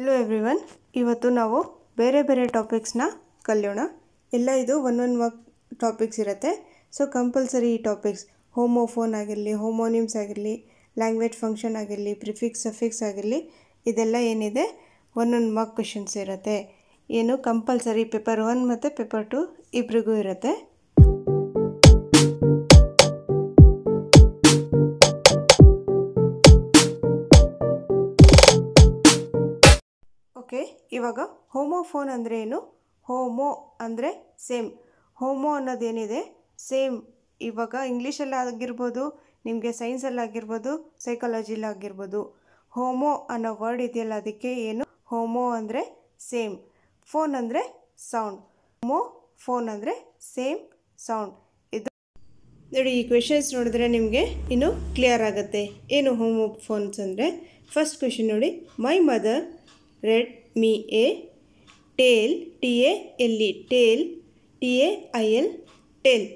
Every one ಇವತ್ತು ನಾವು ಬೇರೆ ಬೇರೆ ಟಾಪಿಕ್ಸ್ನ ಕಲಿಯೋಣ ಎಲ್ಲ ಇದು ಒನ್ ಒನ್ ವರ್ಕ್ ಟಾಪಿಕ್ಸ್ ಇರುತ್ತೆ ಸೊ ಕಂಪಲ್ಸರಿ ಈ ಟಾಪಿಕ್ಸ್ ಹೋಮೋಫೋನ್ ಆಗಿರಲಿ ಹೋಮೋನಿಮ್ಸ್ ಆಗಿರಲಿ ಲ್ಯಾಂಗ್ವೇಜ್ ಫಂಕ್ಷನ್ ಆಗಿರಲಿ ಪ್ರಿಫಿಕ್ಸ್ ಸಫಿಕ್ಸ್ ಆಗಿರಲಿ ಇದೆಲ್ಲ ಏನಿದೆ ಒನ್ ಒನ್ ಮಾರ್ಕ್ ಕ್ವೆಶನ್ಸ್ ಇರುತ್ತೆ ಏನು ಕಂಪಲ್ಸರಿ ಪೇಪರ್ ಒನ್ ಮತ್ತು ಪೇಪರ್ ಟು ಇಬ್ರಿಗೂ ಇರುತ್ತೆ ಇವಾಗ ಹೋಮೋಫೋನ್ ಅಂದರೆ ಏನು ಹೋಮೋ ಅಂದರೆ ಸೇಮ್ ಹೋಮೋ ಅನ್ನೋದೇನಿದೆ ಸೇಮ್ ಇವಾಗ ಆಗಿರ್ಬೋದು ನಿಮಗೆ ಸೈನ್ಸಲ್ಲಾಗಿರ್ಬೋದು ಆಗಿರ್ಬೋದು ಹೋಮೋ ಅನ್ನೋ ವರ್ಡ್ ಇದೆಯಲ್ಲ ಅದಕ್ಕೆ ಏನು ಹೋಮೋ ಅಂದರೆ ಸೇಮ್ ಫೋನ್ ಅಂದರೆ ಸೌಂಡ್ ಹೋಮೋ ಫೋನ್ ಅಂದರೆ ಸೇಮ್ ಸೌಂಡ್ ಇದು ನೋಡಿ ಈ ಕ್ವೆಶನ್ಸ್ ನೋಡಿದ್ರೆ ನಿಮಗೆ ಇನ್ನು ಕ್ಲಿಯರ್ ಆಗುತ್ತೆ ಏನು ಹೋಮೋ ಫೋನ್ಸ್ ಅಂದರೆ ಫಸ್ಟ್ ಕ್ವೆಶನ್ ನೋಡಿ my mother read me a tale T A L E tale T A I L tail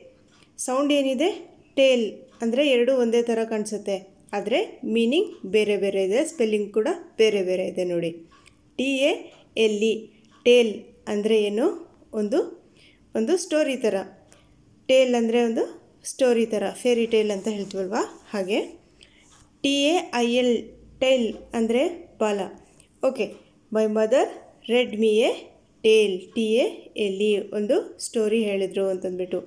sound ಏನಿದೆ ಟೇಲ್ ಅಂದರೆ ಎರಡೂ ಒಂದೇ ಥರ ಕಾಣಿಸುತ್ತೆ ಆದರೆ ಮೀನಿಂಗ್ ಬೇರೆ ಬೇರೆ ಇದೆ ಸ್ಪೆಲ್ಲಿಂಗ್ ಕೂಡ ಬೇರೆ ಬೇರೆ ಇದೆ ನೋಡಿ T A L E tale ಅಂದರೆ ಏನು ಒಂದು ಒಂದು ಸ್ಟೋರಿ ಥರ ಟೇಲ್ ಅಂದರೆ ಒಂದು ಸ್ಟೋರಿ ಥರ ಫೇರಿ ಟೇಲ್ ಅಂತ ಹೇಳ್ತೀವಲ್ವಾ ಹಾಗೆ T A I L tail ಅಂದರೆ ಬಾಲ okay my mother read me a tale T A L E ಒಂದು ಸ್ಟೋರಿ ಹೇಳಿದರು ಅಂತಂದ್ಬಿಟ್ಟು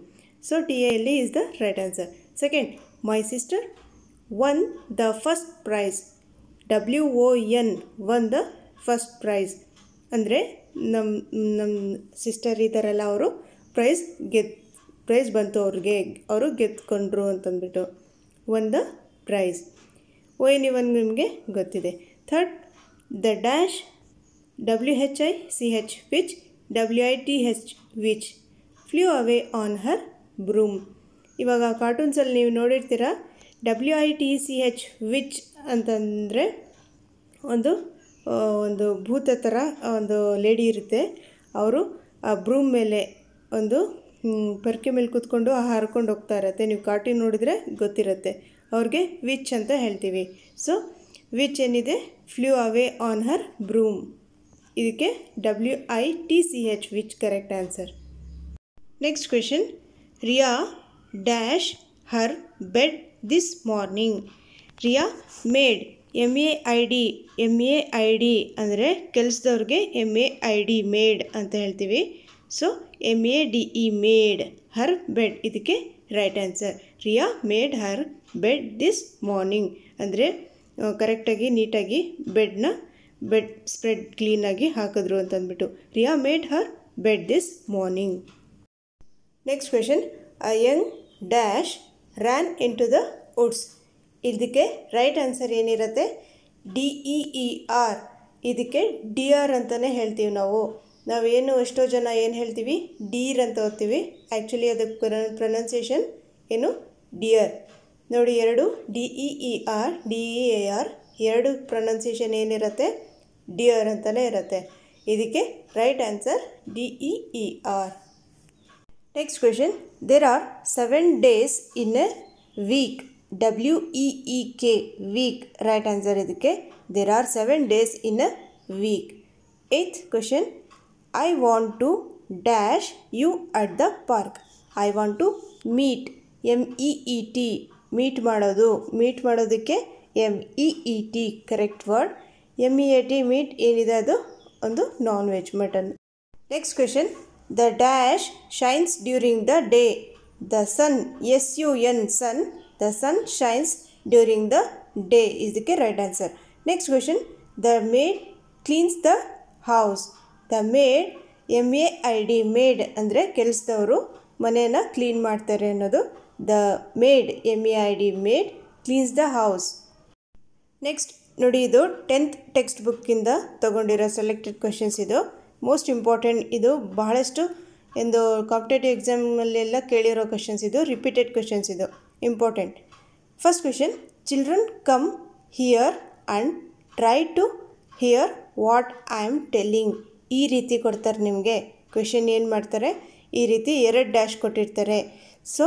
so T A L E is the right answer second my sister won the first prize W O N won the first prize ಅಂದರೆ ನಮ್ಮ ನಮ್ಮ sister ಇದ್ದಾರಲ್ಲ ಅವರು price ಗೆದ್ price ಬಂತು ಅವ್ರಿಗೆ ಅವರು ಗೆದ್ಕೊಂಡ್ರು ಅಂತಂದ್ಬಿಟ್ಟು won the prize O N won ನಿಮಗೆ ಗೊತ್ತಿದೆ third the dash W H I C H witch, W I T H witch flew away on her broom. ಇವಾಗ ಕಾರ್ಟೂನ್ಸಲ್ಲಿ ನೀವು ನೋಡಿರ್ತೀರಾ W I T C H witch ಅಂತಂದರೆ ಒಂದು ಒಂದು ಭೂತ ಥರ ಒಂದು ಲೇಡಿ ಇರುತ್ತೆ ಅವರು ಆ ಬ್ರೂಮ್ ಮೇಲೆ ಒಂದು ಪರ್ಕೆ ಮೇಲೆ ಕೂತ್ಕೊಂಡು ಹಾರ್ಕೊಂಡು ಹೋಗ್ತಾ ಇರತ್ತೆ ನೀವು ಕಾರ್ಟೂನ್ ನೋಡಿದರೆ ಗೊತ್ತಿರುತ್ತೆ ಅವ್ರಿಗೆ ವಿಚ್ ಅಂತ ಹೇಳ್ತೀವಿ ಸೊ ವಿಚ್ ಏನಿದೆ flew away on her broom ಇದಕ್ಕೆ W I T C H witch correct answer next question Riya dash her bed this morning Riya made M A I D M A I D ಅಂದರೆ ಕೆಲಸದವ್ರಿಗೆ M A I D maid ಅಂತ ಹೇಳ್ತೀವಿ so M A D E made her bed ಇದಕ್ಕೆ right answer Riya made her bed this morning ಅಂದರೆ ಕರೆಕ್ಟಾಗಿ ನೀಟಾಗಿ ಬೆಡ್ನ bed spread ಕ್ಲೀನಾಗಿ ಹಾಕಿದ್ರು ಅಂತಂದ್ಬಿಟ್ಟು Riya made her bed this morning next question a young dash ran into the woods ಇದಕ್ಕೆ right answer ಏನಿರುತ್ತೆ ಡಿ ಇ ಇ ಆರ್ ಇದಕ್ಕೆ ಡಿ ಆರ್ ಅಂತಲೇ ಹೇಳ್ತೀವಿ ನಾವು ನಾವೇನು ಎಷ್ಟೋ ಜನ ಏನು ಹೇಳ್ತೀವಿ ಡೀರ್ ಅಂತ ಓದ್ತೀವಿ ಆ್ಯಕ್ಚುಲಿ ಅದಕ್ಕೆ ಪ್ರೊನೌನ್ಸಿಯೇಷನ್ ಏನು ಡಿಯರ್ ನೋಡಿ ಎರಡು D E E R D E A R ಎರಡು ಪ್ರೊನೌನ್ಸಿಯೇಷನ್ ಏನಿರುತ್ತೆ ಡಿಯರ್ ಅಂತಲೇ ಇರುತ್ತೆ ಇದಕ್ಕೆ right answer D E E R next question there are seven days in a week W E E K week right answer ಇದಕ್ಕೆ there are seven days in a week eighth question I want to dash you at the park I want to meet M E E T meet ಮಾಡೋದು meet ಮಾಡೋದಕ್ಕೆ M E E T correct word M E A T meat ಏನಿದೆ ಅದು ಒಂದು non veg mutton next question the dash shines during the day the sun S U N sun the sun shines during the day ಇದಕ್ಕೆ right answer next question the maid cleans the house the maid M A I D maid ಅಂದರೆ ಕೆಲಸದವರು ಮನೆಯನ್ನು clean ಮಾಡ್ತಾರೆ ಅನ್ನೋದು the maid M A I D maid cleans the house next ನೋಡಿ ಇದು tenth text ಬುಕ್ಕಿಂದ ತೊಗೊಂಡಿರೋ ಸೆಲೆಕ್ಟೆಡ್ ಕ್ವೆಶನ್ಸ್ ಇದು ಮೋಸ್ಟ್ ಇಂಪಾರ್ಟೆಂಟ್ ಇದು ಬಹಳಷ್ಟು ಎಂದು ಕಾಂಪಿಟೇಟಿವ್ ಎಕ್ಸಾಮಲ್ಲೆಲ್ಲ ಕೇಳಿರೋ ಕ್ವೆಶನ್ಸ್ ಇದು ರಿಪೀಟೆಡ್ ಕ್ವೆಶನ್ಸ್ ಇದು important first question children come here and try to hear what I am telling ಈ ರೀತಿ ಕೊಡ್ತಾರೆ ನಿಮಗೆ ಕ್ವೆಶನ್ ಏನು ಮಾಡ್ತಾರೆ ಈ ರೀತಿ ಎರಡು ಡ್ಯಾಶ್ ಕೊಟ್ಟಿರ್ತಾರೆ ಸೊ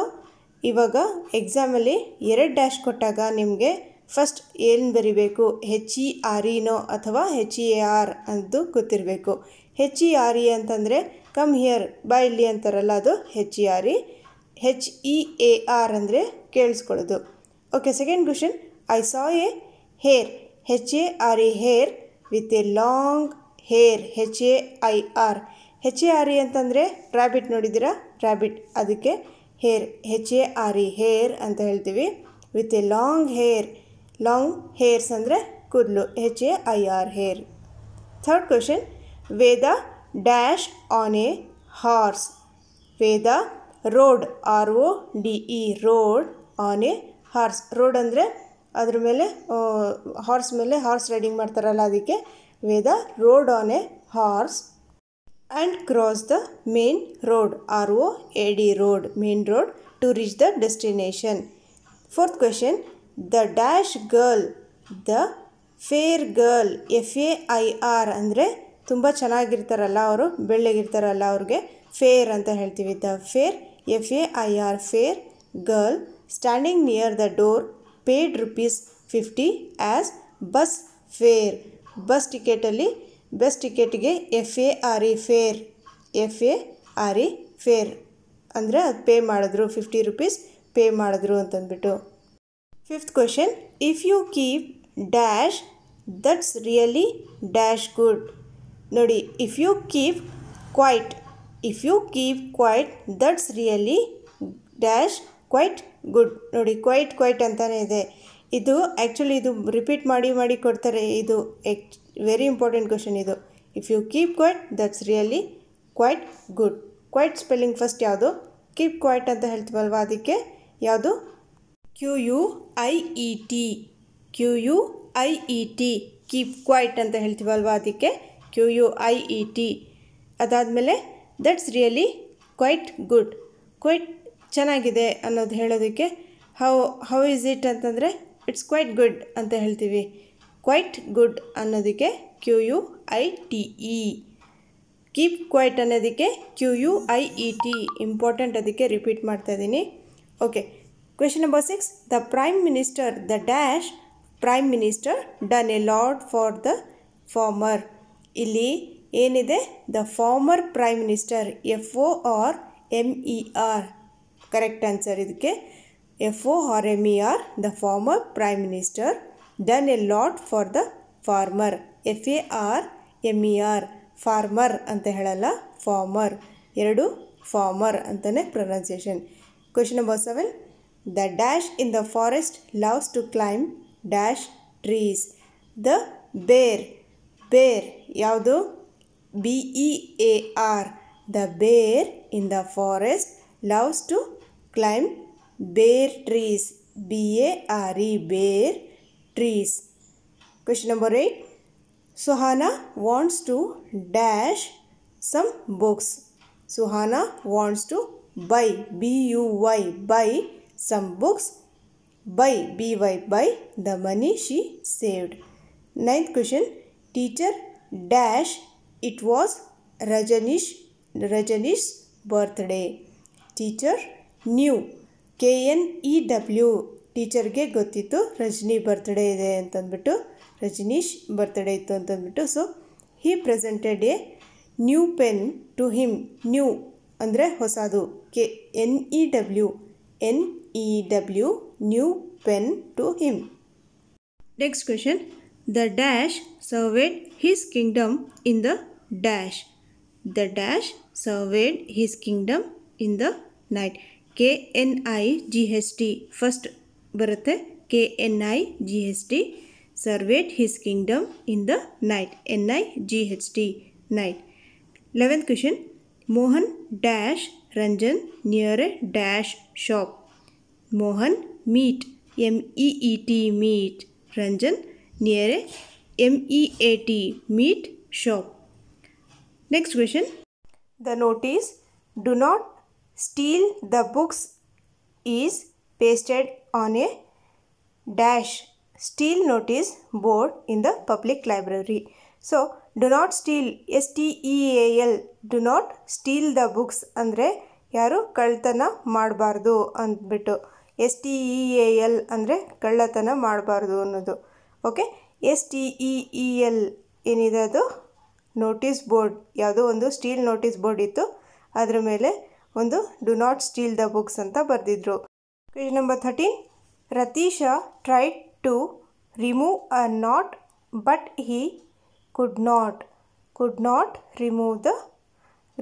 ಇವಾಗ ಎಕ್ಸಾಮಲ್ಲಿ ಎರಡು ಡ್ಯಾಶ್ ಕೊಟ್ಟಾಗ ನಿಮಗೆ ಫಸ್ಟ್ ಏನು ಬರಿಬೇಕು ಹೆಚ್ ಇ ಆರ್ ಇನೋ ಅಥವಾ ಹೆಚ್ ಇ ಆರ್ ಅಂತ ಗೊತ್ತಿರಬೇಕು ಹೆಚ್ ಇ ಆರ್ ಇ ಅಂತಂದರೆ ಕಮ್ ಹಿಯರ್ ಬಾ ಇಲ್ಲಿ ಅಂತಾರಲ್ಲ ಅದು H E R E H E A R ಅಂದರೆ ಕೇಳಿಸ್ಕೊಳ್ಳೋದು okay second question I saw a hare H A R E hare with a long hair H A I R H A R E ಅಂತಂದರೆ rabbit ನೋಡಿದ್ದೀರಾ rabbit ಅದಕ್ಕೆ hare H A R E hare ಅಂತ ಹೇಳ್ತೀವಿ with a long hair long hairs ಅಂದರೆ ಕೂದಲು H A I R hair third question Veda dash on a horse Veda rode R O D E rode on a horse rode ಅಂದರೆ ಅದ್ರ ಮೇಲೆ horse ಮೇಲೆ horse riding ಮಾಡ್ತಾರಲ್ಲ ಅದಕ್ಕೆ Veda rode on a horse and cross the main road R O A D road main road to reach the destination fourth question the dash girl the fair girl F A I R ಅಂದರೆ ತುಂಬ ಚೆನ್ನಾಗಿರ್ತಾರಲ್ಲ ಅವರು ಬೆಳ್ಳಗಿರ್ತಾರಲ್ಲ ಅವ್ರಿಗೆ fair ಅಂತ ಹೇಳ್ತೀವಿ the fair F A I R fair girl standing near the door paid rupees fifty as bus fare bus ಟಿಕೆಟಲ್ಲಿ bus ಟಿಕೆಟ್ಗೆ F A R E fare F A R E fare ಅಂದರೆ ಅದು pay ಮಾಡಿದ್ರು fifty rupees pay ಮಾಡಿದ್ರು ಅಂತಂದ್ಬಿಟ್ಟು fifth question if you keep dash that's really dash good ನೋಡಿ if you keep quiet if you keep quiet that's really dash quite good ನೋಡಿ quite quite ಅಂತಲೇ ಇದೆ ಇದು ಆ್ಯಕ್ಚುಲಿ ಇದು ರಿಪೀಟ್ ಮಾಡಿ ಮಾಡಿ ಕೊಡ್ತಾರೆ ಇದು ಎಕ್ ವೆರಿ ಇಂಪಾರ್ಟೆಂಟ್ ಕ್ವೆಶನ್ ಇದು if you keep quiet that's really quite good quite spelling first ಯಾವುದು ಕೀಪ್ ಕ್ವೈಟ್ ಅಂತ ಹೇಳ್ತೀವಲ್ವಾ ಅದಕ್ಕೆ ಯಾವುದು Q U I E T Q U I E T keep quiet ಅಂತ ಹೇಳ್ತೀವಲ್ವ ಅದಕ್ಕೆ Q U I E T ಅದಾದಮೇಲೆ that's really quite good quite ಚೆನ್ನಾಗಿದೆ ಅನ್ನೋದು ಹೇಳೋದಕ್ಕೆ ಹೌ ಹೌ ಇಸ್ ಇಟ್ ಅಂತಂದರೆ ಇಟ್ಸ್ ಕ್ವೈಟ್ ಗುಡ್ ಅಂತ ಹೇಳ್ತೀವಿ ಕ್ವೈಟ್ ಗುಡ್ ಅನ್ನೋದಕ್ಕೆ Q U I T E keep quiet ಅನ್ನೋದಕ್ಕೆ Q U I E T important ಅದಕ್ಕೆ ರಿಪೀಟ್ ಮಾಡ್ತಾ okay Question number six the prime minister the dash prime minister done a lot for the former ಇಲ್ಲಿ ಏನಿದೆ the former prime minister F O R M E R correct answer ಇದಕ್ಕೆ F O R M E R the former prime minister done a lot for the farmer F A R M E R farmer ಅಂತ ಹೇಳಲ್ಲ former ಎರಡು farmer ಅಂತಲೇ pronunciation question number seven The dash in the forest loves to climb dash trees. The bear, bear, yaudu, B-E-A-R. The bear in the forest loves to climb bear trees, B-A-R-E, bear trees. Question number 8. Suhana wants to dash some books. Suhana wants to buy, B-U-Y, buy some books buy B Y by the money she saved ninth question teacher dash it was Rajneesh Rajneesh birthday teacher knew K N E W ಟೀಚರ್ಗೆ ಗೊತ್ತಿತ್ತು Rajni birthday ಇದೆ ಅಂತಂದ್ಬಿಟ್ಟು Rajneesh birthday ಇತ್ತು ಅಂತಂದ್ಬಿಟ್ಟು so he presented a new pen to him new ಅಂದರೆ ಹೊಸದು K N E W N EW new pen to him. Next question. The dash surveyed his kingdom in the dash. The dash surveyed his kingdom in the night. K-N-I-G-H-T. First birth. K n i g h t surveyed his kingdom in the night. N i g h t night. Eleventh question: Mohan dash Ranjan near a dash shop. Mohan meet M E E T meet Ranjan near a M E A T meat shop next question the notice do not steal the books is pasted on a dash steel notice board in the public library so do not steal s t e a l do not steal the books ಅಂದರೆ ಯಾರು ಕಳ್ತನ ಮಾಡಬಾರ್ದು ಅಂದ್ಬಿಟ್ಟು S T E A L ಅಂದರೆ ಕಳ್ಳತನ ಮಾಡಬಾರ್ದು ಅನ್ನೋದು okay S T E E L ಏನಿದೆ ಅದು ನೋಟಿಸ್ ಬೋರ್ಡ್ ಯಾವುದೋ ಒಂದು ಸ್ಟೀಲ್ ನೋಟಿಸ್ ಬೋರ್ಡ್ ಇತ್ತು ಅದರ ಮೇಲೆ ಒಂದು do not steal the books ಅಂತ ಬರೆದಿದ್ರು page number thirteen Ratheesh try to remove a knot but he could not could not remove the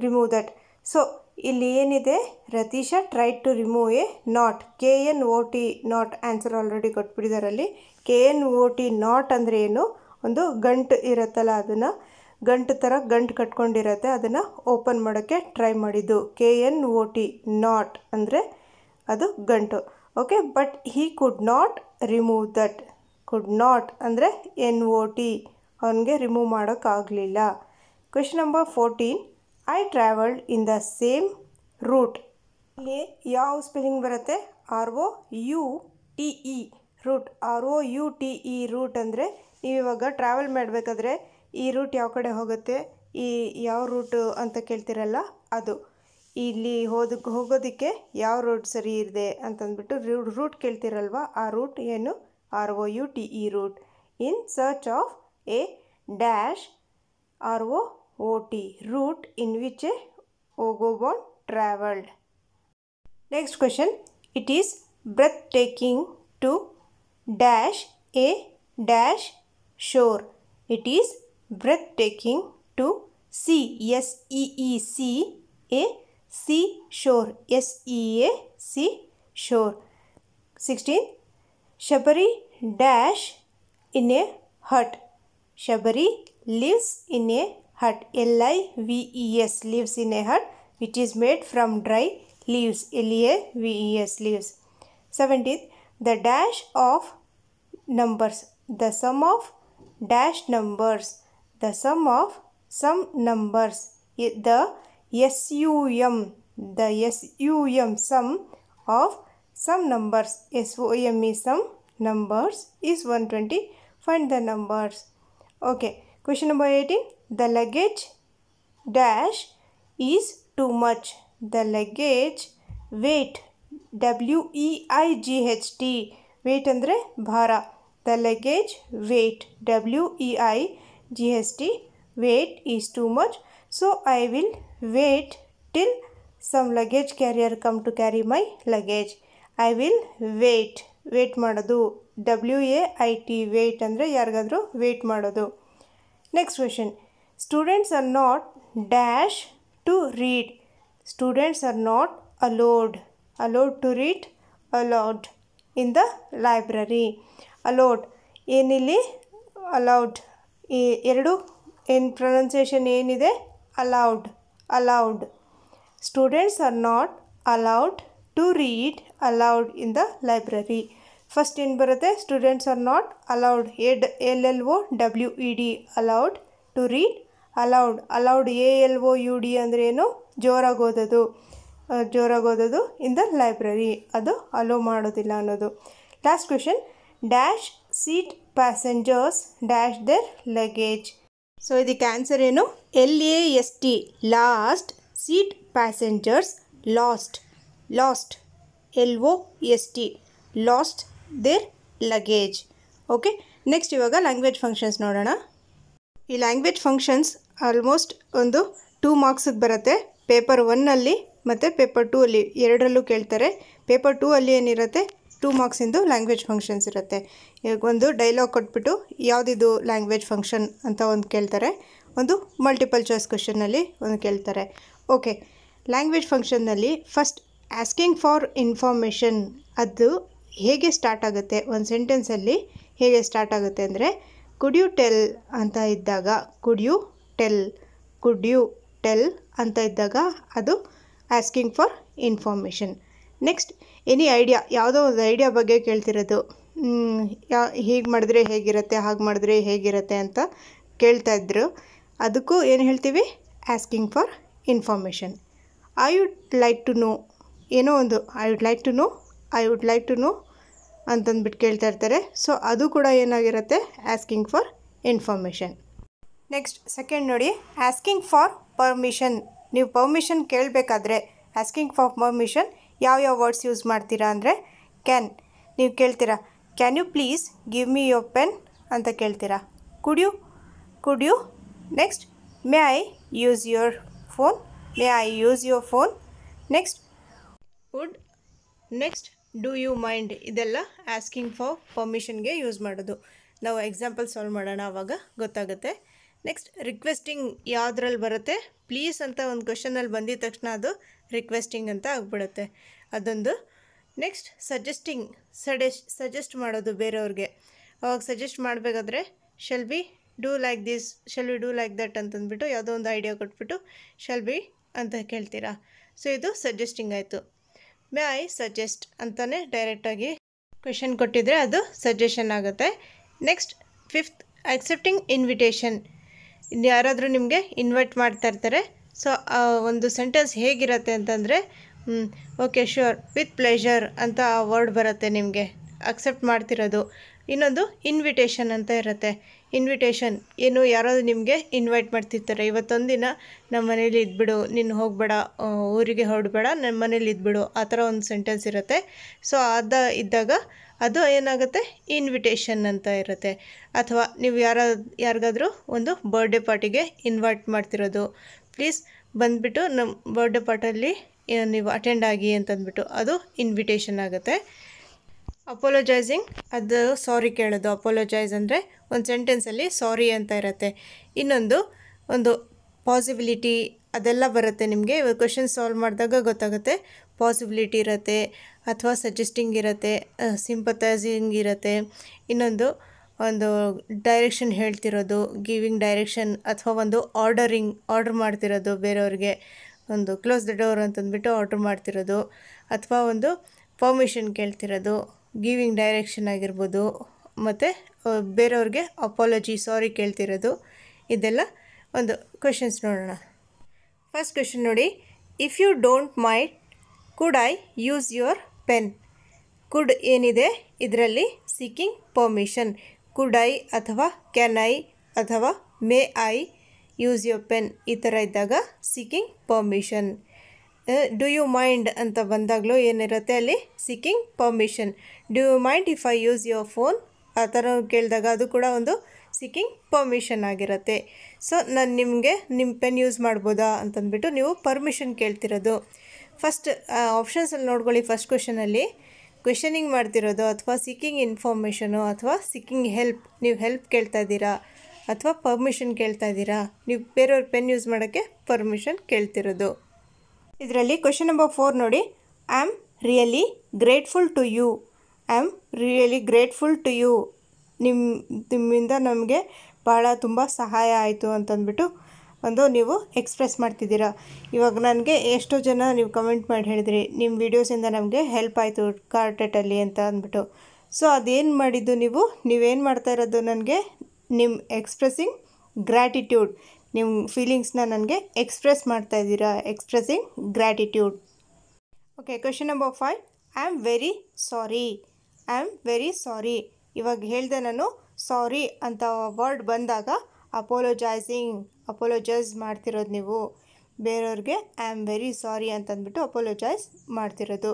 remove that so ಇಲ್ಲಿ ಏನಿದೆ Ratheesh try to remove a knot K N O T knot answer already ಕೊಟ್ಬಿಟ್ಟಿದ್ದಾರೆ K N O T knot ಅಂದರೆ ಏನು ಒಂದು ಗಂಟು ಇರುತ್ತಲ್ಲ ಅದನ್ನು ಗಂಟು ಥರ ಗಂಟು ಕಟ್ಕೊಂಡಿರತ್ತೆ ಅದನ್ನು ಓಪನ್ ಮಾಡೋಕ್ಕೆ ಟ್ರೈ ಮಾಡಿದ್ದು K N O T knot ಅಂದರೆ ಅದು ಗಂಟು okay but he could not remove that could not ಅಂದರೆ ಎನ್ ಓ ಟಿ ಅವನಿಗೆ ರಿಮೂವ್ ಮಾಡೋಕ್ಕಾಗಲಿಲ್ಲ question number fourteen I travelled in the same route ಇಲ್ಲಿ ಯಾವ ಸ್ಪೆಲ್ಲಿಂಗ್ ಬರುತ್ತೆ R O U T E route R O U T E route ಅಂದರೆ ನೀವಿವಾಗ travel ಮಾಡಬೇಕಾದ್ರೆ ಈ ರೂಟ್ ಯಾವ ಕಡೆ ಹೋಗುತ್ತೆ ಈ ಯಾವ ರೂಟು ಅಂತ ಕೇಳ್ತಿರಲ್ಲ ಅದು ಇಲ್ಲಿ ಹೋದಕ್ಕೆ ಹೋಗೋದಕ್ಕೆ ಯಾವ ರೂಟ್ ಸರಿ ಇದೆ ಅಂತಂದ್ಬಿಟ್ಟು ರೂಟ್ ಕೇಳ್ತಿರಲ್ವ ಆ ರೂಟ್ ಏನು R O U T E route in search of a dash R O OT, route in which a Ogobon travelled. Next question, it is breathtaking to dash a dash shore. It is breathtaking to see, S E E C a C sea shore, S E A sea shore. 16. Shabari dash in a hut. Shabari lives in a hut L-I-V-E-S leaves in a hut which is made from dry leaves L-A-V-E-S leaves. 17th the dash of numbers the sum of dash numbers the sum of some numbers the SUM the SUM sum of some numbers SOM sum numbers is 120 find the numbers okay question number 18 the luggage dash is too much the luggage weight W E I G H T wait ಅಂದರೆ ಭಾರ the luggage weight W E I G H T weight is too much so I will wait till some luggage carrier come to carry my luggage I will wait wait ಮಾಡೋದು W A e I T wait ಅಂದರೆ ಯಾರಿಗಾದರೂ wait ಮಾಡೋದು next question students are not dash to read students are not allowed allowed to read allowed in the library allowed enili allowed eradu in pronunciation enide allowed allowed students are not allowed to read allowed in the library first in barate students are not allowed a l l o w e d allowed to read aloud aloud A L O U D ಅಂದರೆ ಏನು ಜೋರಾಗಿ ಓದೋದು ಜೋರಾಗಿ ಓದೋದು in the library ಅದು allow ಮಾಡೋದಿಲ್ಲ ಅನ್ನೋದು last question dash seat passengers dash their luggage so ಇದಕ್ಕೆ ಆನ್ಸರ್ ಏನು L A S T last seat passengers lost lost L O S T lost their luggage okay next ಇವಾಗ language functions ನೋಡೋಣ ಈ language functions almost ಒಂದು two ಮಾರ್ಕ್ಸಿಗೆ ಬರುತ್ತೆ paper ಒನ್ನಲ್ಲಿ ಮತ್ತು ಪೇಪರ್ ಟೂ ಅಲ್ಲಿ ಎರಡರಲ್ಲೂ ಕೇಳ್ತಾರೆ ಪೇಪರ್ ಟೂ ಅಲ್ಲಿ ಏನಿರುತ್ತೆ ಟೂ ಮಾರ್ಕ್ಸಿಂದು ಲ್ಯಾಂಗ್ವೇಜ್ ಫಂಕ್ಷನ್ಸ್ ಇರುತ್ತೆ ಒಂದು ಡೈಲಾಗ್ ಕೊಟ್ಬಿಟ್ಟು ಯಾವುದಿದು ಲ್ಯಾಂಗ್ವೇಜ್ ಫಂಕ್ಷನ್ ಅಂತ ಒಂದು ಕೇಳ್ತಾರೆ ಒಂದು ಮಲ್ಟಿಪಲ್ ಚಾಯ್ಸ್ ಕ್ವೆಶನಲ್ಲಿ ಒಂದು ಕೇಳ್ತಾರೆ ಓಕೆ ಲ್ಯಾಂಗ್ವೇಜ್ ಫಂಕ್ಷನ್ನಲ್ಲಿ ಫಸ್ಟ್ ಆಸ್ಕಿಂಗ್ ಫಾರ್ ಇನ್ಫಾರ್ಮೇಷನ್ ಅದು ಹೇಗೆ ಸ್ಟಾರ್ಟ್ ಆಗುತ್ತೆ ಒಂದು ಸೆಂಟೆನ್ಸಲ್ಲಿ ಹೇಗೆ ಸ್ಟಾರ್ಟ್ ಆಗುತ್ತೆ ಅಂದರೆ ಕುಡ್ ಯು ಟೆಲ್ ಅಂತ ಇದ್ದಾಗ could you tell could you tell ಅಂತ ಇದ್ದಾಗ ಅದು asking for information next any idea ಯಾವುದೋ ಒಂದು ಐಡಿಯಾ ಬಗ್ಗೆ ಕೇಳ್ತಿರೋದು ಯಾ ಹೀಗೆ ಮಾಡಿದ್ರೆ ಹೇಗಿರುತ್ತೆ ಹಾಗೆ ಮಾಡಿದ್ರೆ ಹೇಗಿರುತ್ತೆ ಅಂತ ಕೇಳ್ತಾ ಇದ್ರು ಅದಕ್ಕೂ ಏನು ಹೇಳ್ತೀವಿ asking for information I would like to know ಏನೋ ಒಂದು I would like to know I would like to know ಅಂತಂದ್ಬಿಟ್ಟು ಕೇಳ್ತಾ ಇರ್ತಾರೆ ಸೊ ಅದು ಕೂಡ ಏನಾಗಿರುತ್ತೆ asking for information next second ನೋಡಿ ಆಸ್ಕಿಂಗ್ ಫಾರ್ ಪರ್ಮಿಷನ್ ನೀವು ಪರ್ಮಿಷನ್ ಕೇಳಬೇಕಾದ್ರೆ ಆಸ್ಕಿಂಗ್ ಫಾರ್ ಪರ್ಮಿಷನ್ ಯಾವ ಯಾವ ವರ್ಡ್ಸ್ ಯೂಸ್ ಮಾಡ್ತೀರಾ ಅಂದರೆ ಕ್ಯಾನ್ ನೀವು ಕೇಳ್ತೀರಾ can you please give me your pen ಅಂತ ಕೇಳ್ತೀರಾ could you could you next May I use your phone may I use your phone next would next do you mind ಇದೆಲ್ಲ asking for ಪರ್ಮಿಷನ್ಗೆ use ಮಾಡೋದು ನಾವು example solve ಮಾಡೋಣ ಆವಾಗ ಗೊತ್ತಾಗುತ್ತೆ next requesting ಯಾವುದ್ರಲ್ಲಿ ಬರುತ್ತೆ ಪ್ಲೀಸ್ ಅಂತ ಒಂದು ಕ್ವಶನಲ್ಲಿ ಬಂದಿದ ತಕ್ಷಣ ಅದು ರಿಕ್ವೆಸ್ಟಿಂಗ್ ಅಂತ ಆಗ್ಬಿಡುತ್ತೆ ಅದೊಂದು ನೆಕ್ಸ್ಟ್ ಸಜೆಸ್ಟಿಂಗ್ ಸಜೆಸ್ಟ್ ಸಜೆಸ್ಟ್ ಮಾಡೋದು ಬೇರೆಯವ್ರಿಗೆ ಅವಾಗ ಸಜೆಸ್ಟ್ ಮಾಡಬೇಕಾದ್ರೆ shall be do like this shall be do like that ಅಂತಂದ್ಬಿಟ್ಟು ಯಾವುದೋ ಒಂದು ಐಡಿಯಾ ಕೊಟ್ಬಿಟ್ಟು ಶೆಲ್ ಬಿ ಅಂತ ಕೇಳ್ತೀರಾ ಸೊ ಇದು ಸಜೆಸ್ಟಿಂಗ್ ಆಯಿತು ಮೇ ಐ ಸಜೆಸ್ಟ್ ಅಂತಲೇ ಡೈರೆಕ್ಟಾಗಿ ಕ್ವೆಶನ್ ಕೊಟ್ಟಿದ್ರೆ ಅದು ಸಜೆಷನ್ ಆಗುತ್ತೆ ನೆಕ್ಸ್ಟ್ ಫಿಫ್ತ್ ಅಕ್ಸೆಪ್ಟಿಂಗ್ ಇನ್ವಿಟೇಷನ್ ಯಾರಾದರೂ ನಿಮಗೆ ಇನ್ವೈಟ್ ಮಾಡ್ತಾ ಇರ್ತಾರೆ ಸೊ ಒಂದು ಸೆಂಟೆನ್ಸ್ ಹೇಗಿರುತ್ತೆ ಅಂತಂದರೆ ಓಕೆ ಶ್ಯೂರ್ ವಿತ್ ಪ್ಲೆಷರ್ ಅಂತ ಆ ವರ್ಡ್ ಬರುತ್ತೆ ನಿಮಗೆ ಅಕ್ಸೆಪ್ಟ್ ಮಾಡ್ತಿರೋದು ಇನ್ನೊಂದು ಇನ್ವಿಟೇಷನ್ ಅಂತ ಇರುತ್ತೆ ಇನ್ವಿಟೇಷನ್ ಏನು ಯಾರಾದರೂ ನಿಮಗೆ ಇನ್ವೈಟ್ ಮಾಡ್ತಿರ್ತಾರೆ ಇವತ್ತೊಂದು ದಿನ ನಮ್ಮ ಮನೇಲಿ ಇದ್ಬಿಡು ನೀನು ಹೋಗಬೇಡ ಊರಿಗೆ ಹೊರಡಬೇಡ ನಮ್ಮ ಮನೇಲಿ ಇದ್ಬಿಡು ಆ ಥರ ಒಂದು ಸೆಂಟೆನ್ಸ್ ಇರುತ್ತೆ ಸೊ ಅದ ಇದ್ದಾಗ ಅದು ಏನಾಗುತ್ತೆ ಇನ್ವಿಟೇಷನ್ ಅಂತ ಇರುತ್ತೆ ಅಥವಾ ನೀವು ಯಾರ ಯಾರಿಗಾದರೂ ಒಂದು ಬರ್ಡೇ ಪಾರ್ಟಿಗೆ ಇನ್ವೈಟ್ ಮಾಡ್ತಿರೋದು ಪ್ಲೀಸ್ ಬಂದುಬಿಟ್ಟು ನಮ್ಮ ಬರ್ಡೇ ಪಾರ್ಟಲ್ಲಿ ನೀವು ಅಟೆಂಡ್ ಆಗಿ ಅಂತಂದ್ಬಿಟ್ಟು ಅದು ಇನ್ವಿಟೇಷನ್ ಆಗುತ್ತೆ ಅಪೋಲೋಜೈಸಿಂಗ್ ಅದು ಸಾರಿ ಕೇಳೋದು ಅಪೋಲೋಜೈಸ್ ಅಂದರೆ ಒಂದು ಸೆಂಟೆನ್ಸಲ್ಲಿ ಸಾರಿ ಅಂತ ಇರುತ್ತೆ ಇನ್ನೊಂದು ಒಂದು ಪಾಸಿಬಿಲಿಟಿ ಅದೆಲ್ಲ ಬರುತ್ತೆ ನಿಮಗೆ ಇವಾಗ ಕ್ವೆಶನ್ ಸಾಲ್ವ್ ಮಾಡಿದಾಗ ಗೊತ್ತಾಗುತ್ತೆ ಪಾಸಿಬಿಲಿಟಿ ಇರತ್ತೆ ಅಥವಾ ಸಜೆಸ್ಟಿಂಗ್ ಇರತ್ತೆ ಸಿಂಪತೈಸಿಂಗ್ ಇರುತ್ತೆ ಇನ್ನೊಂದು ಒಂದು ಡೈರೆಕ್ಷನ್ ಹೇಳ್ತಿರೋದು ಗಿವಿಂಗ್ ಡೈರೆಕ್ಷನ್ ಅಥವಾ ಒಂದು ಆರ್ಡರಿಂಗ್ ಆರ್ಡರ್ ಮಾಡ್ತಿರೋದು ಬೇರೆಯವ್ರಿಗೆ ಒಂದು ಕ್ಲೋಸ್ ದ ಡೋರ್ ಅಂತಂದ್ಬಿಟ್ಟು ಆರ್ಡ್ರ್ ಮಾಡ್ತಿರೋದು ಅಥವಾ ಒಂದು ಪರ್ಮಿಷನ್ ಕೇಳ್ತಿರೋದು ಗಿವಿಂಗ್ ಡೈರೆಕ್ಷನ್ ಆಗಿರ್ಬೋದು ಮತ್ತು ಬೇರೆಯವ್ರಿಗೆ ಅಪಾಲಜಿ ಸಾರಿ ಕೇಳ್ತಿರೋದು ಇದೆಲ್ಲ ಒಂದು ಕ್ವೆಶನ್ಸ್ ನೋಡೋಣ ಫಸ್ಟ್ ಕ್ವೆಶನ್ ನೋಡಿ if you don't mind could I use your pen could ಏನಿದೆ ಇದರಲ್ಲಿ ಸೀಕಿಂಗ್ ಪರ್ಮಿಷನ್ ಕುಡ್ ಐ ಅಥವಾ ಕ್ಯಾನ್ ಐ ಅಥವಾ may I use your pen ಈ ಥರ ಇದ್ದಾಗ seeking permission do you mind ಅಂತ ಬಂದಾಗಲೂ ಏನಿರುತ್ತೆ ಅಲ್ಲಿ seeking permission do mind if I use your phone ಆ ಥರ ಕೇಳಿದಾಗ ಅದು ಕೂಡ ಒಂದು ಸಿಕ್ಕಿಂಗ್ ಪರ್ಮಿಷನ್ ಆಗಿರುತ್ತೆ ಸೊ ನಾನು ನಿಮಗೆ ನಿಮ್ಮ ಪೆನ್ ಯೂಸ್ ಮಾಡ್ಬೋದಾ ಅಂತಂದ್ಬಿಟ್ಟು ನೀವು ಪರ್ಮಿಷನ್ ಕೇಳ್ತಿರೋದು ಫಸ್ಟ್ ಆಪ್ಷನ್ಸಲ್ಲಿ ನೋಡ್ಕೊಳ್ಳಿ ಫಸ್ಟ್ ಕ್ವೆಶನಲ್ಲಿ ಕ್ವೆಶನಿಂಗ್ ಮಾಡ್ತಿರೋದು ಅಥವಾ ಸಿಕ್ಕಿಂಗ್ ಇನ್ಫಾರ್ಮೇಷನು ಅಥವಾ ಸಿಕ್ಕಿಂಗ್ ಹೆಲ್ಪ್ ನೀವು ಹೆಲ್ಪ್ ಕೇಳ್ತಾ ಇದ್ದೀರಾ ಅಥವಾ ಪರ್ಮಿಷನ್ ಕೇಳ್ತಾ ಇದ್ದೀರಾ ನೀವು ಬೇರೆಯವ್ರ ಪೆನ್ ಯೂಸ್ ಮಾಡೋಕ್ಕೆ ಪರ್ಮಿಷನ್ ಕೇಳ್ತಿರೋದು ಇದರಲ್ಲಿ ಕ್ವೆಶನ್ ನಂಬರ್ ಫೋರ್ ನೋಡಿ I am really grateful to you I am really grateful to you ನಿಮ್ಮ ನಿಮ್ಮಿಂದ ನಮಗೆ ಭಾಳ ತುಂಬ ಸಹಾಯ ಆಯಿತು ಅಂತಂದ್ಬಿಟ್ಟು ಒಂದು ನೀವು ಎಕ್ಸ್ಪ್ರೆಸ್ ಮಾಡ್ತಿದ್ದೀರಾ ಇವಾಗ ನನಗೆ ಎಷ್ಟೋ ಜನ ನೀವು ಕಮೆಂಟ್ ಮಾಡಿ ಹೇಳಿದ್ರಿ ನಿಮ್ಮ ವೀಡಿಯೋಸಿಂದ ನಮಗೆ ಹೆಲ್ಪ್ ಆಯಿತು ಕಾರ್ಟೆಟಲ್ಲಿ ಅಂತ ಅಂದ್ಬಿಟ್ಟು ಸೊ ಅದೇನು ಮಾಡಿದ್ದು ನೀವು ನೀವೇನು ಮಾಡ್ತಾ ಇರೋದು ನನಗೆ ನಿಮ್ಮ ಎಕ್ಸ್ಪ್ರೆಸ್ಸಿಂಗ್ ಗ್ರ್ಯಾಟಿಟ್ಯೂಡ್ ನಿಮ್ಮ ಫೀಲಿಂಗ್ಸ್ನ ನನಗೆ ಎಕ್ಸ್ಪ್ರೆಸ್ ಮಾಡ್ತಾ ಇದ್ದೀರಾ expressing gratitude okay question number five I am very sorry I am very sorry ಇವಾಗ ಹೇಳಿದೆ ನಾನು ಸಾರಿ ಅಂತ ವರ್ಡ್ ಬಂದಾಗ ಅಪೋಲೋಜೈಸಿಂಗ್ ಅಪೋಲೋಜೈಸ್ ಮಾಡ್ತಿರೋದು ನೀವು ಬೇರೆಯವ್ರಿಗೆ ಐ ಆಮ್ ವೆರಿ ಸಾರಿ ಅಂತಂದ್ಬಿಟ್ಟು ಅಪೋಲೋಜೈಸ್ ಮಾಡ್ತಿರೋದು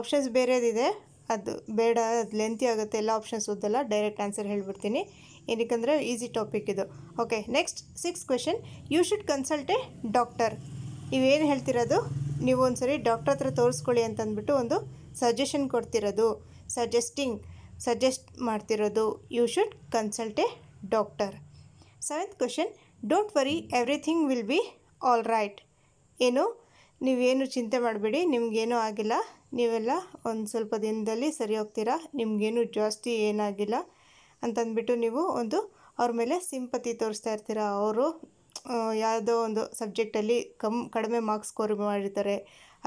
ಆಪ್ಷನ್ಸ್ ಬೇರೆದಿದೆ ಅದು ಬೇಡ ಅದು ಲೆಂತಿ ಆಗುತ್ತೆ ಎಲ್ಲ ಆಪ್ಷನ್ಸ್ ಓದಲ್ಲ ಡೈರೆಕ್ಟ್ ಆನ್ಸರ್ ಹೇಳ್ಬಿಡ್ತೀನಿ ಏನಕ್ಕೆ ಈಸಿ ಟಾಪಿಕ್ ಇದು okay next six question you should consult a doctor ನೀವೇನು ಹೇಳ್ತಿರೋದು ನೀವು ಒಂದು ಸರಿ ಡಾಕ್ಟರ್ ಹತ್ರ ತೋರಿಸ್ಕೊಳ್ಳಿ ಅಂತಂದ್ಬಿಟ್ಟು ಒಂದು ಸಜೆಷನ್ ಕೊಡ್ತಿರೋದು ಸಜೆಸ್ಟಿಂಗ್ ಸಜೆಸ್ಟ್ ಮಾಡ್ತಿರೋದು you should consult a doctor seventh question don't worry everything will be all right ಏನು ನೀವೇನು ಚಿಂತೆ ಮಾಡಬೇಡಿ ನಿಮಗೇನೂ ಆಗಿಲ್ಲ ನೀವೆಲ್ಲ ಒಂದು ಸ್ವಲ್ಪ ದಿನದಲ್ಲಿ ಸರಿ ಹೋಗ್ತೀರಾ ನಿಮಗೇನು ಜಾಸ್ತಿ ಏನಾಗಿಲ್ಲ ಅಂತಂದ್ಬಿಟ್ಟು ನೀವು ಒಂದು ಅವ್ರ ಮೇಲೆ ಸಿಂಪತಿ ತೋರಿಸ್ತಾ ಇರ್ತೀರ ಅವರು ಯಾವುದೋ ಒಂದು ಸಬ್ಜೆಕ್ಟಲ್ಲಿ ಕಮ್ ಕಡಿಮೆ ಮಾರ್ಕ್ಸ್ ಸ್ಕೋರ್ ಮಾಡಿರ್ತಾರೆ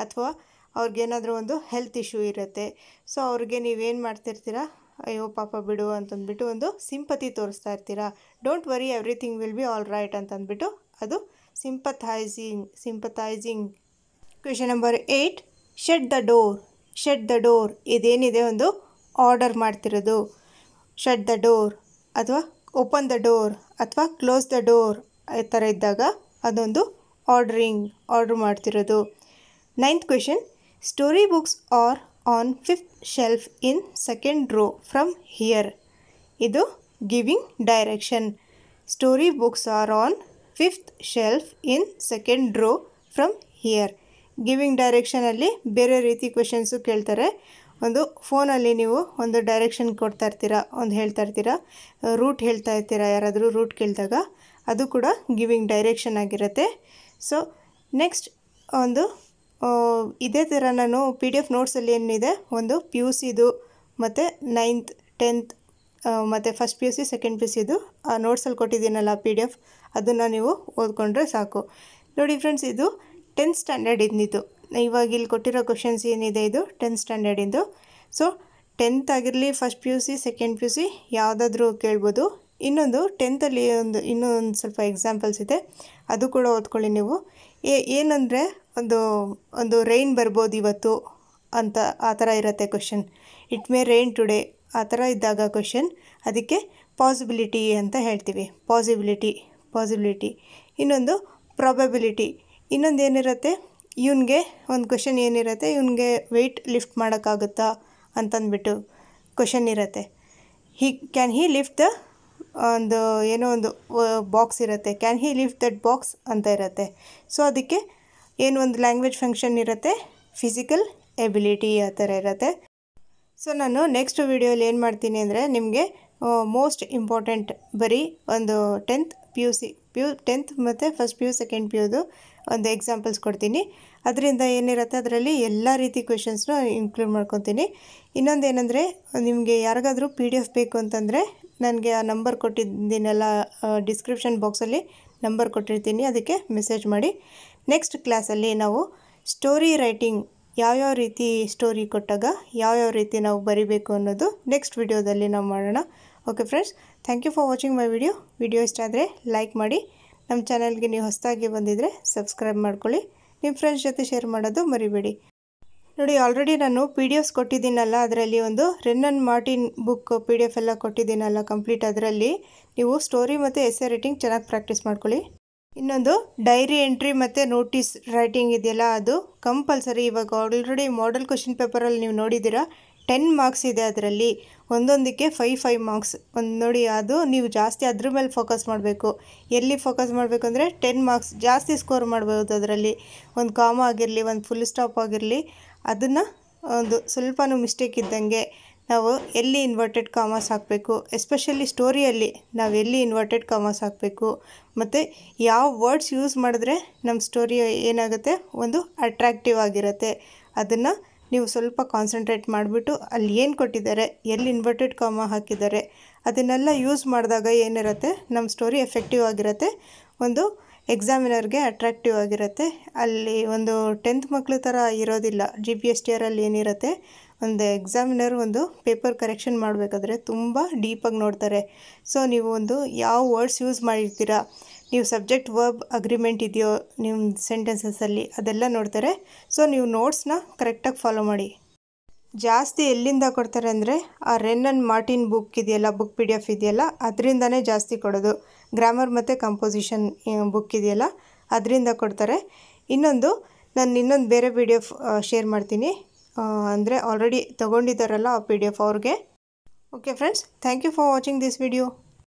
ಅಥವಾ ಅವ್ರಿಗೇನಾದರೂ ಒಂದು ಹೆಲ್ತ್ ಇಶ್ಯೂ ಇರುತ್ತೆ ಸೊ ಅವ್ರಿಗೆ ನೀವೇನು ಮಾಡ್ತಿರ್ತೀರಾ ಅಯ್ಯೋ ಪಾಪ ಬಿಡು ಅಂತಂದ್ಬಿಟ್ಟು ಒಂದು ಸಿಂಪತಿ ತೋರಿಸ್ತಾ ಇರ್ತೀರಾ don't worry everything will be all right ಅಂತಂದ್ಬಿಟ್ಟು ಅದು sympathising sympathising question number eight shut the door shut the door ಇದೇನಿದೆ ಒಂದು ಆರ್ಡರ್ ಮಾಡ್ತಿರೋದು ಶೆಡ್ ದ ಡೋರ್ ಅಥವಾ ಓಪನ್ ದ ಡೋರ್ ಅಥವಾ ಕ್ಲೋಸ್ ದ ಡೋರ್ ಈ ಥರ ಇದ್ದಾಗ ಅದೊಂದು ಆರ್ಡ್ರಿಂಗ್ ಆರ್ಡ್ರ್ ಮಾಡ್ತಿರೋದು ninth question story books are on fifth shelf in second row from here ಇದು giving direction story books are on fifth shelf in second row from here giving ಡೈರೆಕ್ಷನಲ್ಲಿ ಬೇರೆ ರೀತಿ questions ಕೇಳ್ತಾರೆ ಒಂದು ಫೋನಲ್ಲಿ ನೀವು ಒಂದು ಡೈರೆಕ್ಷನ್ ಕೊಡ್ತಾ ಒಂದು ಹೇಳ್ತಾ ಇರ್ತೀರ ರೂಟ್ ಹೇಳ್ತಾ ಇರ್ತೀರ ಯಾರಾದರೂ ರೂಟ್ ಕೇಳಿದಾಗ ಅದು ಕೂಡ ಗಿವಿಂಗ್ ಡೈರೆಕ್ಷನ್ ಆಗಿರುತ್ತೆ ಸೊ ನೆಕ್ಸ್ಟ್ ಒಂದು ಇದೇ ಥರ ನಾನು ಪಿ ಡಿ ಎಫ್ ನೋಟ್ಸಲ್ಲಿ ಏನಿದೆ ಒಂದು ಪಿ ಯು ಸಿದು ಮತ್ತು ನೈನ್ತ್ ಟೆಂತ್ ಮತ್ತು first P U C second P U ಸಿದು ಆ ನೋಟ್ಸಲ್ಲಿ ಕೊಟ್ಟಿದ್ದೀನಲ್ಲ ಪಿ ಡಿ ಎಫ್ ಅದನ್ನು ನೀವು ಓದ್ಕೊಂಡ್ರೆ ಸಾಕು ನೋಡಿ ಫ್ರೆಂಡ್ಸ್ ಇದು ಟೆಂತ್ ಸ್ಟ್ಯಾಂಡರ್ಡ್ ಇಂದಿತ್ತು ಇವಾಗ ಇಲ್ಲಿ ಕೊಟ್ಟಿರೋ ಕ್ವಶನ್ಸ್ ಏನಿದೆ ಇದು ಟೆಂತ್ ಸ್ಟ್ಯಾಂಡರ್ಡಿಂದು ಸೊ ಟೆಂತ್ ಆಗಿರಲಿ first P U C second P U C ಯಾವುದಾದ್ರೂ ಕೇಳ್ಬೋದು ಇನ್ನೊಂದು ಟೆಂತಲ್ಲಿ ಒಂದು ಇನ್ನೂ ಒಂದು ಸ್ವಲ್ಪ ಎಕ್ಸಾಂಪಲ್ಸ್ ಇದೆ ಅದು ಕೂಡ ಓದ್ಕೊಳ್ಳಿ ನೀವು ಏ ಏನಂದರೆ ಒಂದು ಒಂದು ರೈನ್ ಬರ್ಬೋದು ಇವತ್ತು ಅಂತ ಆ ಥರ ಇರುತ್ತೆ question it may rain today ಆ ಥರ ಇದ್ದಾಗ ಕ್ವಶನ್ ಅದಕ್ಕೆ ಪಾಸಿಬಿಲಿಟಿ ಅಂತ ಹೇಳ್ತೀವಿ ಪಾಸಿಬಿಲಿಟಿ ಪಾಸಿಬಿಲಿಟಿ ಇನ್ನೊಂದು ಪ್ರಾಬಬಿಲಿಟಿ ಇನ್ನೊಂದು ಏನಿರುತ್ತೆ ಇವನಿಗೆ ಒಂದು ಕ್ವಶನ್ ಏನಿರುತ್ತೆ ಇವನಿಗೆ ವೆಯ್ಟ್ ಲಿಫ್ಟ್ ಮಾಡೋಕ್ಕಾಗುತ್ತಾ ಅಂತಂದ್ಬಿಟ್ಟು ಕ್ವಶನ್ ಇರುತ್ತೆ he can he lift the ಒಂದು ಏನೋ ಒಂದು ಬಾಕ್ಸ್ ಇರುತ್ತೆ can he lift that box ಅಂತ ಇರುತ್ತೆ ಸೊ ಅದಕ್ಕೆ ಏನು ಒಂದು ಲ್ಯಾಂಗ್ವೇಜ್ ಫಂಕ್ಷನ್ ಇರುತ್ತೆ ಫಿಸಿಕಲ್ ಎಬಿಲಿಟಿ ಆ ಥರ ಇರುತ್ತೆ ಸೊ ನಾನು ನೆಕ್ಸ್ಟ್ ವೀಡಿಯೋಲಿ ಏನು ಮಾಡ್ತೀನಿ ಅಂದರೆ ನಿಮಗೆ ಮೋಸ್ಟ್ ಇಂಪಾರ್ಟೆಂಟ್ ಬರೀ ಒಂದು tenth P U C P U tenth ಮತ್ತು first P U second P ಯುದು ಒಂದು ಎಕ್ಸಾಂಪಲ್ಸ್ ಕೊಡ್ತೀನಿ ಅದರಿಂದ ಏನಿರುತ್ತೆ ಅದರಲ್ಲಿ ಎಲ್ಲ ರೀತಿ ಕ್ವೆಶನ್ಸ್ನೂ ಇನ್ಕ್ಲೂಡ್ ಮಾಡ್ಕೊತೀನಿ ಇನ್ನೊಂದು ಏನಂದರೆ ನಿಮಗೆ ಯಾರಿಗಾದರೂ ಪಿ ಡಿ ಎಫ್ ಬೇಕು ಅಂತಂದರೆ ನನಗೆ ಆ ನಂಬರ್ ಕೊಟ್ಟಿದ್ದೀನೆಲ್ಲ ಡಿಸ್ಕ್ರಿಪ್ಷನ್ ಬಾಕ್ಸಲ್ಲಿ ನಂಬರ್ ಕೊಟ್ಟಿರ್ತೀನಿ ಅದಕ್ಕೆ ಮೆಸೇಜ್ ಮಾಡಿ ನೆಕ್ಸ್ಟ್ ಕ್ಲಾಸಲ್ಲಿ ನಾವು ಸ್ಟೋರಿ ರೈಟಿಂಗ್ ಯಾವ್ಯಾವ ರೀತಿ ಸ್ಟೋರಿ ಕೊಟ್ಟಾಗ ಯಾವ್ಯಾವ ರೀತಿ ನಾವು ಬರಿಬೇಕು ಅನ್ನೋದು ನೆಕ್ಸ್ಟ್ ವಿಡಿಯೋದಲ್ಲಿ ನಾವು ಮಾಡೋಣ okay friends thank you for watching my video video ಇಷ್ಟ ಆದರೆ ಲೈಕ್ ಮಾಡಿ ನಮ್ಮ ಚಾನಲ್ಗೆ ನೀವು ಹೊಸದಾಗಿ ಬಂದಿದ್ದರೆ ಸಬ್ಸ್ಕ್ರೈಬ್ ಮಾಡ್ಕೊಳ್ಳಿ ನಿಮ್ಮ ಫ್ರೆಂಡ್ಸ್ ಜೊತೆ ಶೇರ್ ಮಾಡೋದು ಮರಿಬೇಡಿ ನೋಡಿ ಆಲ್ರೆಡಿ ನಾನು ಪಿ ಡಿ ಎಫ್ಸ್ ಕೊಟ್ಟಿದ್ದೀನಲ್ಲ ಅದರಲ್ಲಿ ಒಂದು Wren and Martin book P D F ಎಲ್ಲ ಕೊಟ್ಟಿದ್ದೀನಲ್ಲ ಕಂಪ್ಲೀಟ್ ಅದರಲ್ಲಿ ನೀವು ಸ್ಟೋರಿ ಮತ್ತು ಎಸ್ಸೆ ರೈಟಿಂಗ್ ಚೆನ್ನಾಗಿ ಪ್ರಾಕ್ಟೀಸ್ ಮಾಡ್ಕೊಳ್ಳಿ ಇನ್ನೊಂದು ಡೈರಿ ಎಂಟ್ರಿ ಮತ್ತು ನೋಟಿಸ್ ರೈಟಿಂಗ್ ಇದೆಯಲ್ಲ ಅದು ಕಂಪಲ್ಸರಿ ಇವಾಗ ಆಲ್ರೆಡಿ ಮಾಡೆಲ್ ಕ್ವಶನ್ ಪೇಪರಲ್ಲಿ ನೀವು ನೋಡಿದ್ದೀರಾ ಟೆನ್ ಮಾರ್ಕ್ಸ್ ಇದೆ ಅದರಲ್ಲಿ ಒಂದೊಂದಕ್ಕೆ ಫೈವ್ ಫೈವ್ ಮಾರ್ಕ್ಸ್ ಒಂದು ನೋಡಿ ಅದು ನೀವು ಜಾಸ್ತಿ ಅದ್ರ ಮೇಲೆ ಫೋಕಸ್ ಮಾಡಬೇಕು ಎಲ್ಲಿ ಫೋಕಸ್ ಮಾಡಬೇಕು ಅಂದರೆ ಟೆನ್ ಮಾರ್ಕ್ಸ್ ಜಾಸ್ತಿ ಸ್ಕೋರ್ ಮಾಡ್ಬೋದು ಅದರಲ್ಲಿ ಒಂದು ಕಾಮ ಆಗಿರಲಿ ಒಂದು ಫುಲ್ ಸ್ಟಾಪ್ ಆಗಿರಲಿ ಅದನ್ನು ಒಂದು ಸ್ವಲ್ಪನೂ ಮಿಸ್ಟೇಕ್ ಇದ್ದಂಗೆ ನಾವು ಎಲ್ಲಿ ಇನ್ವರ್ಟೆಡ್ ಕಾಮರ್ಸ್ ಹಾಕಬೇಕು ಎಸ್ಪೆಷಲಿ ಸ್ಟೋರಿಯಲ್ಲಿ ನಾವು ಎಲ್ಲಿ ಇನ್ವರ್ಟೆಡ್ ಕಾಮರ್ಸ್ ಹಾಕಬೇಕು ಮತ್ತು ಯಾವ ವರ್ಡ್ಸ್ ಯೂಸ್ ಮಾಡಿದ್ರೆ ನಮ್ಮ ಸ್ಟೋರಿ ಏನಾಗುತ್ತೆ ಒಂದು ಅಟ್ರ್ಯಾಕ್ಟಿವ್ ಆಗಿರುತ್ತೆ ಅದನ್ನು ನೀವು ಸ್ವಲ್ಪ ಕಾನ್ಸಂಟ್ರೇಟ್ ಮಾಡಿಬಿಟ್ಟು ಅಲ್ಲಿ ಏನು ಕೊಟ್ಟಿದ್ದಾರೆ ಎಲ್ಲಿ ಇನ್ವರ್ಟೆಡ್ ಕಾಮ ಹಾಕಿದ್ದಾರೆ ಅದನ್ನೆಲ್ಲ ಯೂಸ್ ಮಾಡಿದಾಗ ಏನಿರುತ್ತೆ ನಮ್ಮ ಸ್ಟೋರಿ ಎಫೆಕ್ಟಿವ್ ಆಗಿರುತ್ತೆ ಒಂದು ಎಕ್ಸಾಮಿನರ್ಗೆ ಅಟ್ರಾಕ್ಟಿವ್ ಆಗಿರುತ್ತೆ ಅಲ್ಲಿ ಒಂದು ಟೆಂತ್ ಮಕ್ಕಳ ಥರ ಇರೋದಿಲ್ಲ ಜಿ ಪಿ ಎಸ್ ಟಿ ಆರಲ್ಲಿ ಏನಿರುತ್ತೆ ಒಂದು ಎಕ್ಸಾಮಿನರ್ ಒಂದು ಪೇಪರ್ ಕರೆಕ್ಷನ್ ಮಾಡಬೇಕಾದ್ರೆ ತುಂಬ ಡೀಪಾಗಿ ನೋಡ್ತಾರೆ ಸೊ ನೀವು ಒಂದು ಯಾವ ವರ್ಡ್ಸ್ ಯೂಸ್ ಮಾಡಿರ್ತೀರಾ ನೀವು ಸಬ್ಜೆಕ್ಟ್ ವರ್ಬ್ ಅಗ್ರಿಮೆಂಟ್ ಇದೆಯೋ ನಿಮ್ಮ ಸೆಂಟೆನ್ಸಸ್ಸಲ್ಲಿ ಅದೆಲ್ಲ ನೋಡ್ತಾರೆ ಸೊ ನೀವು ನೋಟ್ಸ್ನ ಕರೆಕ್ಟಾಗಿ ಫಾಲೋ ಮಾಡಿ ಜಾಸ್ತಿ ಎಲ್ಲಿಂದ ಕೊಡ್ತಾರೆ ಅಂದರೆ ಆ ರೆನ್ ಅಂಡ್ ಮಾರ್ಟಿನ್ ಬುಕ್ ಇದೆಯಲ್ಲ ಬುಕ್ ಪಿ ಡಿ ಎಫ್ ಇದೆಯಲ್ಲ ಅದರಿಂದನೇ ಜಾಸ್ತಿ ಕೊಡೋದು ಗ್ರಾಮರ್ ಮತ್ತು ಕಂಪೋಸಿಷನ್ ಬುಕ್ ಇದೆಯಲ್ಲ ಅದರಿಂದ ಕೊಡ್ತಾರೆ ಇನ್ನೊಂದು ನಾನು ಇನ್ನೊಂದು ಬೇರೆ ಪಿ ಡಿ ಎಫ್ ಶೇರ್ ಮಾಡ್ತೀನಿ ಅಂದರೆ ಆಲ್ರೆಡಿ ತೊಗೊಂಡಿದ್ದಾರಲ್ಲ ಆ ಪಿ ಡಿ ಎಫ್ ಅವ್ರಿಗೆ okay friends thank you for watching this video